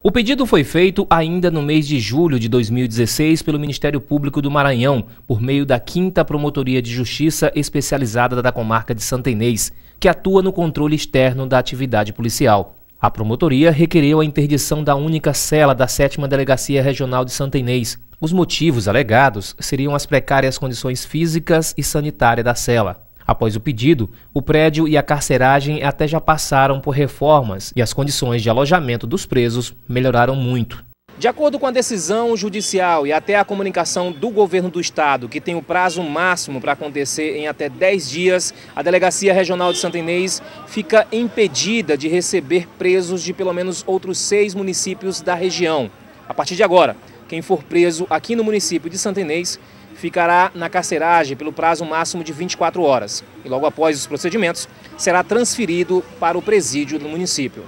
O pedido foi feito ainda no mês de julho de 2016 pelo Ministério Público do Maranhão, por meio da 5 Promotoria de Justiça especializada da comarca de Santa Inês, que atua no controle externo da atividade policial. A promotoria requereu a interdição da única cela da 7 Delegacia Regional de Santa Inês. Os motivos alegados seriam as precárias condições físicas e sanitárias da cela. Após o pedido, o prédio e a carceragem até já passaram por reformas e as condições de alojamento dos presos melhoraram muito. De acordo com a decisão judicial e até a comunicação do governo do estado, que tem o prazo máximo para acontecer em até 10 dias, a Delegacia Regional de Santa Inês fica impedida de receber presos de pelo menos outros seis municípios da região. A partir de agora, quem for preso aqui no município de Santa Inês ficará na carceragem pelo prazo máximo de 24 horas e, logo após os procedimentos, será transferido para o presídio do município.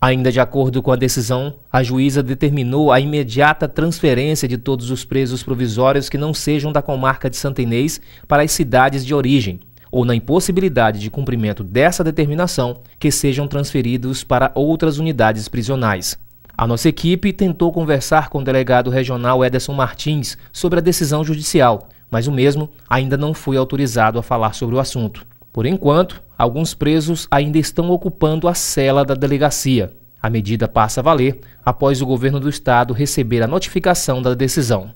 Ainda de acordo com a decisão, a juíza determinou a imediata transferência de todos os presos provisórios que não sejam da comarca de Santa Inês para as cidades de origem, ou na impossibilidade de cumprimento dessa determinação, que sejam transferidos para outras unidades prisionais. A nossa equipe tentou conversar com o delegado regional Ederson Martins sobre a decisão judicial, mas o mesmo ainda não foi autorizado a falar sobre o assunto. Por enquanto, alguns presos ainda estão ocupando a cela da delegacia. A medida passa a valer após o governo do estado receber a notificação da decisão.